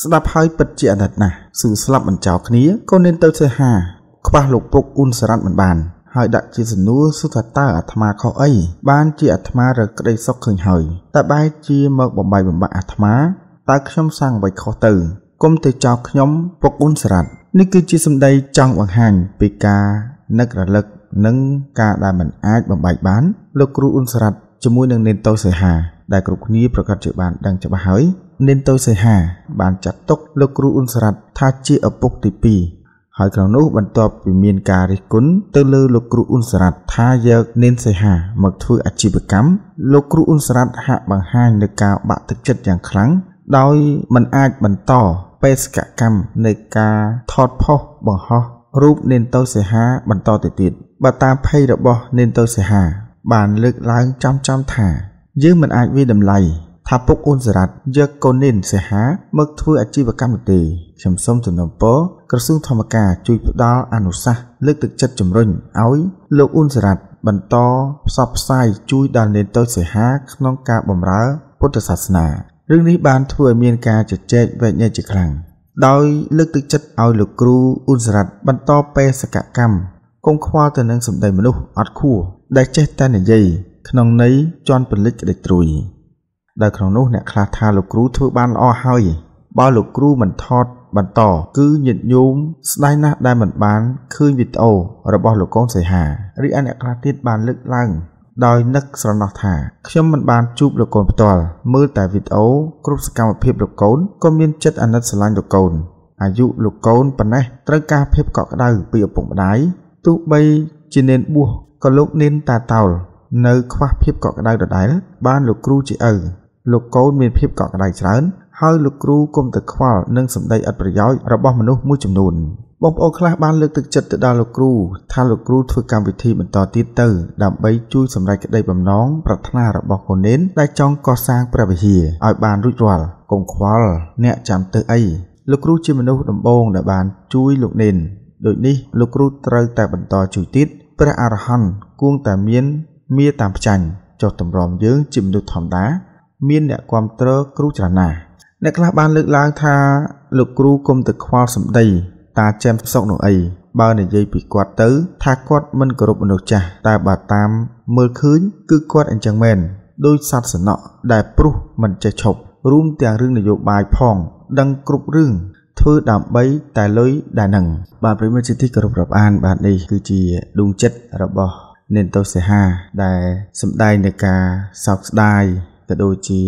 ស្ដាប់ហើយពិតជាអាណិតណាស់ស៊ូស្លាប់មិនចោលគ្នាក៏នេនទៅសេហាខ្វះលោកពុកអ៊ុនសារ៉ាត់មិនបានហើយដាក់ជាសំណួរសុថាតើអាត្មាខុសអីបានជាអាត្មារកក្តីសុខឃើញហើយតើបែរជាមកបំបីបំបាក់អាត្មាតើខ្ញុំសាងអ្វីខុសទៅគុំទៅចោលខ្ញុំពុកអ៊ុនសារ៉ាត់នេះគឺជាសម្ដីចង់បង្ហាញពីការនឹករលឹកនិងការដែលមិនអាចបំបែកបានលោកគ្រូអ៊ុនសារ៉ាត់ជាមួយនឹងនេនតូសេហាដែលគ្រប់គ្នាប្រកាសជាបានដឹងច្បាស់ហើយនិនទៅសីហាបានចាត់ទុកលោកគ្រូអ៊ុនសរ៉ាត់ថាជាឪពុកទី2ហើយក្នុងនោះបន្ទាប់ពីមានការរិះគន់ទៅលើលោកគ្រូអ៊ុនសរ៉ាត់ថាយកនិនសីហា មកធ្វើអាជីវកម្មលោកគ្រូអ៊ុនសរ៉ាត់ហាក់បង្ហាញនឹងការបាក់ទឹកចិត្តយ៉ាងខ្លាំងដោយមិនអាចបន្តបេសកកម្មនៃការថតផុសបង្ហោះរូបនិនទៅសីហាបន្តទៅទៀតបើតាមភ័យរបស់និនទៅសីហាបានលើកឡើងចំចំថាយើងមិនអាចវាតម្លៃថាពុកអូនសារ៉ាត់យកកូននីនសេហាមកធ្វើអាជីវកម្មនោះទេខ្ញុំសូមទំនពរក្រសួងធម្មការជួយផ្ដល់អនុសាសន៍លើកទឹកចិត្តជំរុញឲ្យលោកអូនសារ៉ាត់បន្តផ្សព្វផ្សាយជួយដល់នេនតូចសេហា ក្នុងការបម្រើពុទ្ធសាសនារឿងនេះបានធ្វើឲ្យមានការជជែកវែកញែកជាខ្លាំងដោយលើកទឹកចិត្តឲ្យលោកគ្រូអ៊ុនសារ៉ាត់បន្តបេសកកម្មគង់ខ្វល់ទៅនឹងសម្ដីមនុស្សអត់ខួរដែលចេះតែនិយាយក្នុងន័យជន់ពលិចក្តិចត្រួយដែលក្នុងនោះអ្នកខ្លះថាលោកគ្រូធ្វើបានល្អហើយបើលោកគ្រូមិនថត បន្តគឺញាតិញោមស្ដាយណាស់ដែលមិនបានឃើញវីដេអូរបស់លោកកូនសីហារីឯអ្នកខ្លះទៀតបានលើកឡើងដោយនឹកស្រណោះថា ខ្ញុំមិនបានជួបលោកកូនផ្ទាល់មើលតែវីដេអូគ្រប់សកម្មភាពលោកកូនក៏មានចិត្តអាណិតស្រឡាញ់លោកកូនអាយុលោកកូនប៉ុណ្ណេះត្រូវការភាពកក់ក្ដៅពីឪពុកម្ដាយទោះបីជានេនបួសក៏លោកនេនតាតោលនៅខ្វះភាពកក់ក្ដៅដដែលបានលោកគ្រូជាឪលោកកូនមានភាពកក់ក្ដៅច្រើនហើយលោកគ្រូគុំតែខ្វល់នឹងសម្ដីឥតប្រយោជន៍របស់មនុស្សមួយចំនួនបងប្អូនខ្លះបានលើកទឹកចិត្តទៅដល់លោកគ្រូថាលោកគ្រូធ្វើកម្មវិធីបន្តទៀតទៅ ដើម្បីជួយសម្រេចក្តីបំណងប្រាថ្នារបស់កូននេនដែលចង់កសាងព្រះវិហារឲ្យបានរួចរាល់កុំខ្វល់អ្នកចាំទៅអីលោកគ្រូជាមនុស្សដំបូង ដែលបានជួយលោកនេនដូចនេះលោកគ្រូត្រូវតែបន្តជួយទៀតព្រះអរហន្តគួងតែមានមាតាមផ្ចាញ់ចុះតម្រាំយើងជាមនុស្សធម្មតាមានអ្នកគ្រប់គ្រងគ្រូច្រើនណាស់អ្នកខ្លះបានលើកឡើងថាលោកគ្រូគុំទៅខ្វល់សម្ដីតាចែមសុកនោះអីបើនិយាយពីគាត់ទៅ ថាគាត់មិនគោរពមនុស្សចាស់តែបើតាមមើលឃើញគឺគាត់អញ្ចឹងមែនដោយសត្វសណក់ដែលព្រោះមិនចេះឈប់រួមទាំងរឿងនយោបាយផង ដឹងគ្រប់រឿងធ្វើដើម្បីតែលុយដែលនឹងបាទប្រិមត្តជាទីគោរពរាប់អាន បាទនេះគឺជាដួងចិត្តរបស់និនតោសេហាដែលសម្ដែងនៃការសោកស្ដាយក៏ដូចជា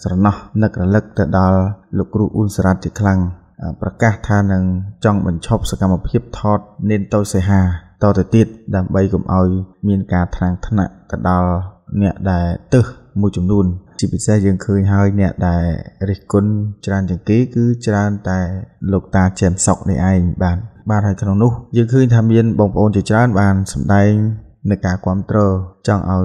ស្រណោះនឹករលឹកទៅដល់លោកគ្រូអ៊ុនសរ៉ាត់ជាខ្លាំងប្រកាសថានឹងចង់បញ្ឈប់សកម្មភាពថតនេនតូសេហាតទៅទៀតដើម្បីកុំឲ្យ មានការថ្នាំងថ្នាក់ទៅដល់អ្នកដែល ទឹះមួយចំនួន ជាពិសេសយើងឃើញហើយអ្នកដែលរិះគន់ច្រើនជាងគេគឺច្រើនតែលោកតាចែមសុកនេះឯងបាទបាទហើយក្នុងនោះ យើងឃើញថាមានបងប្អូនជាច្រើនបានសម្ដែងនៃការគ្រប់គ្រងចង់ឲ្យ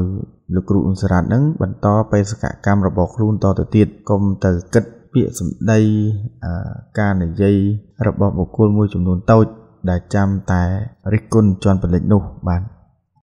លោកគ្រូអ៊ុនសារ៉ាត់នឹងបន្តបេសកកម្មរបស់ខ្លួនតទៅទៀតកុំទៅគិតពាក្យសម្ដីការនិយាយរបស់បុគ្គលមួយចំនួនតូចដែលចាំតែរិះគន់ជន់ពលិចនោះបាទ